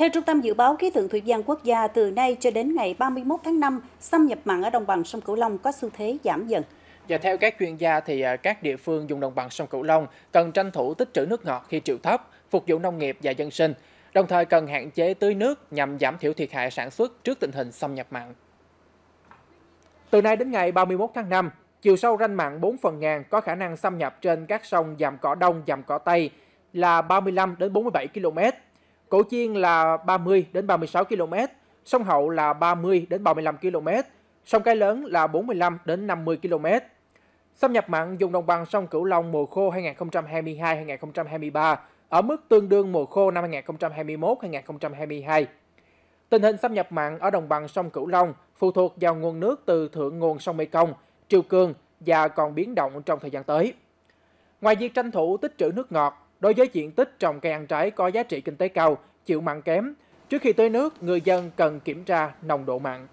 Theo Trung tâm Dự báo Khí tượng Thủy văn Quốc gia, từ nay cho đến ngày 31 tháng 5, xâm nhập mặn ở đồng bằng sông Cửu Long có xu thế giảm dần. Và theo các chuyên gia thì à, các địa phương dùng đồng bằng sông Cửu Long cần tranh thủ tích trữ nước ngọt khi chịu thấp, phục vụ nông nghiệp và dân sinh, đồng thời cần hạn chế tưới nước nhằm giảm thiểu thiệt hại sản xuất trước tình hình xâm nhập mặn. Từ nay đến ngày 31 tháng 5, chiều sâu ranh mặn 4 phần ngàn có khả năng xâm nhập trên các sông Dàm Cỏ Đông, Dàm Cỏ Tây là 35 đến 47 km, Cổ Chiên là 30 đến 36 km, sông Hậu là 30 đến 35 km, sông Cái Lớn là 45 đến 50 km. Xâm nhập mặn dùng đồng bằng sông Cửu Long mùa khô 2022-2023 ở mức tương đương mùa khô năm 2021-2022. Tình hình xâm nhập mặn ở đồng bằng sông Cửu Long phụ thuộc vào nguồn nước từ thượng nguồn sông Mekong, Triều Cường và còn biến động trong thời gian tới. Ngoài việc tranh thủ tích trữ nước ngọt, Đối với diện tích trồng cây ăn trái có giá trị kinh tế cao, chịu mặn kém, trước khi tưới nước, người dân cần kiểm tra nồng độ mặn.